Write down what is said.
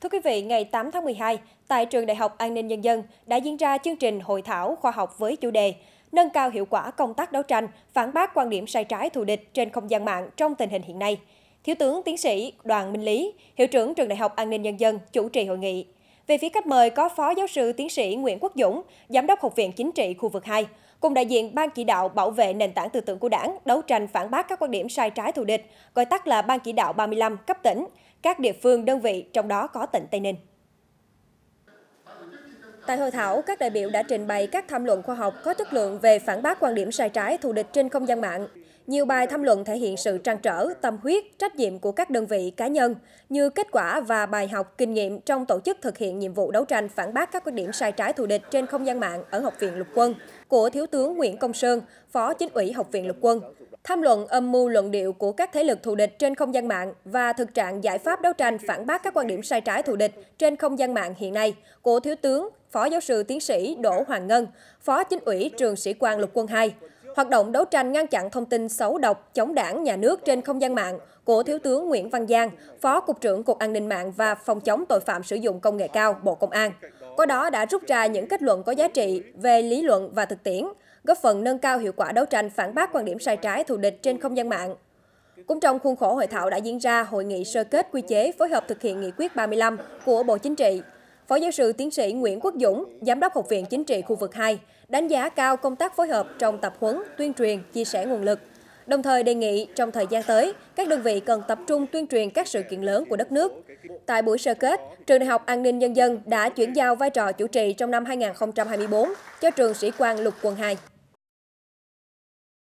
Thưa quý vị, ngày 8 tháng 12, tại Trường Đại học An ninh Nhân dân đã diễn ra chương trình hội thảo khoa học với chủ đề Nâng cao hiệu quả công tác đấu tranh, phản bác quan điểm sai trái thù địch trên không gian mạng trong tình hình hiện nay. Thiếu tướng tiến sĩ Đoàn Minh Lý, Hiệu trưởng Trường Đại học An ninh Nhân dân chủ trì hội nghị. Về phía khách mời có Phó Giáo sư Tiến sĩ Nguyễn Quốc Dũng, Giám đốc Học viện Chính trị khu vực 2, cùng đại diện Ban chỉ đạo bảo vệ nền tảng tư tưởng của đảng, đấu tranh phản bác các quan điểm sai trái thù địch, gọi tắt là Ban chỉ đạo 35 cấp tỉnh, các địa phương đơn vị, trong đó có tỉnh Tây Ninh. Tại hội thảo, các đại biểu đã trình bày các tham luận khoa học có chất lượng về phản bác quan điểm sai trái thù địch trên không gian mạng. Nhiều bài tham luận thể hiện sự trăn trở, tâm huyết, trách nhiệm của các đơn vị cá nhân như kết quả và bài học kinh nghiệm trong tổ chức thực hiện nhiệm vụ đấu tranh phản bác các quan điểm sai trái thù địch trên không gian mạng ở Học viện Lục quân của Thiếu tướng Nguyễn Công Sơn, Phó Chính ủy Học viện Lục quân. Tham luận âm mưu luận điệu của các thế lực thù địch trên không gian mạng và thực trạng giải pháp đấu tranh phản bác các quan điểm sai trái thù địch trên không gian mạng hiện nay của Thiếu tướng Phó giáo sư tiến sĩ Đỗ Hoàng Ngân, Phó Chính ủy Trường Sĩ quan Lục quân 2. Hoạt động đấu tranh ngăn chặn thông tin xấu độc, chống đảng, nhà nước trên không gian mạng của Thiếu tướng Nguyễn Văn Giang, Phó Cục trưởng Cục An ninh mạng và Phòng chống tội phạm sử dụng công nghệ cao Bộ Công an. Qua đó đã rút ra những kết luận có giá trị về lý luận và thực tiễn, góp phần nâng cao hiệu quả đấu tranh phản bác quan điểm sai trái thù địch trên không gian mạng. Cũng trong khuôn khổ hội thảo đã diễn ra hội nghị sơ kết quy chế phối hợp thực hiện nghị quyết 35 của Bộ Chính trị Phó giáo sư tiến sĩ Nguyễn Quốc Dũng, Giám đốc Học viện Chính trị khu vực 2, đánh giá cao công tác phối hợp trong tập huấn, tuyên truyền, chia sẻ nguồn lực. Đồng thời đề nghị trong thời gian tới, các đơn vị cần tập trung tuyên truyền các sự kiện lớn của đất nước. Tại buổi sơ kết, Trường Đại học An ninh Nhân dân đã chuyển giao vai trò chủ trì trong năm 2024 cho Trường Sĩ quan Lục quân 2.